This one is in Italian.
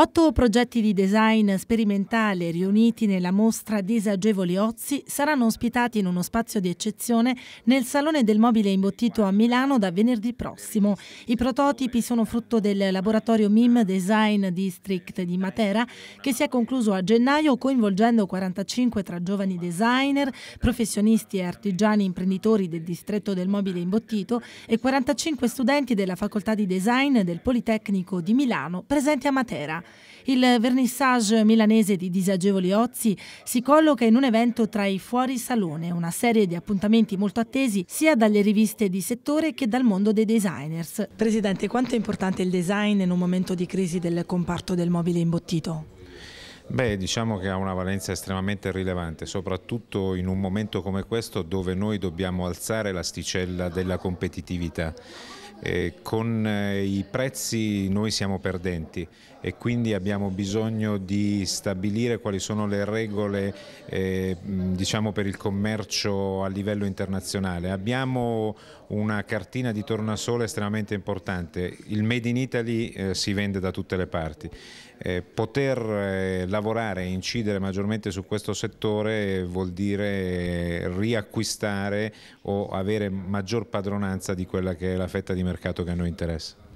Otto progetti di design sperimentale riuniti nella mostra Disagevoli Ozzi saranno ospitati in uno spazio di eccezione nel Salone del Mobile Imbottito a Milano da venerdì prossimo. I prototipi sono frutto del laboratorio MIM Design District di Matera che si è concluso a gennaio coinvolgendo 45 tra giovani designer, professionisti e artigiani imprenditori del distretto del mobile imbottito e 45 studenti della facoltà di design del Politecnico di Milano presenti a Matera. Il vernissage milanese di Disagevoli Ozzi si colloca in un evento tra i Fuori Salone, una serie di appuntamenti molto attesi sia dalle riviste di settore che dal mondo dei designers. Presidente, quanto è importante il design in un momento di crisi del comparto del mobile imbottito? Beh, diciamo che ha una valenza estremamente rilevante, soprattutto in un momento come questo dove noi dobbiamo alzare l'asticella della competitività. Eh, con eh, i prezzi noi siamo perdenti e quindi abbiamo bisogno di stabilire quali sono le regole eh, diciamo per il commercio a livello internazionale. Abbiamo una cartina di tornasole estremamente importante, il Made in Italy eh, si vende da tutte le parti. Eh, poter eh, lavorare e incidere maggiormente su questo settore vuol dire riacquistare o avere maggior padronanza di quella che è la fetta di mercato mercato che a noi interessa.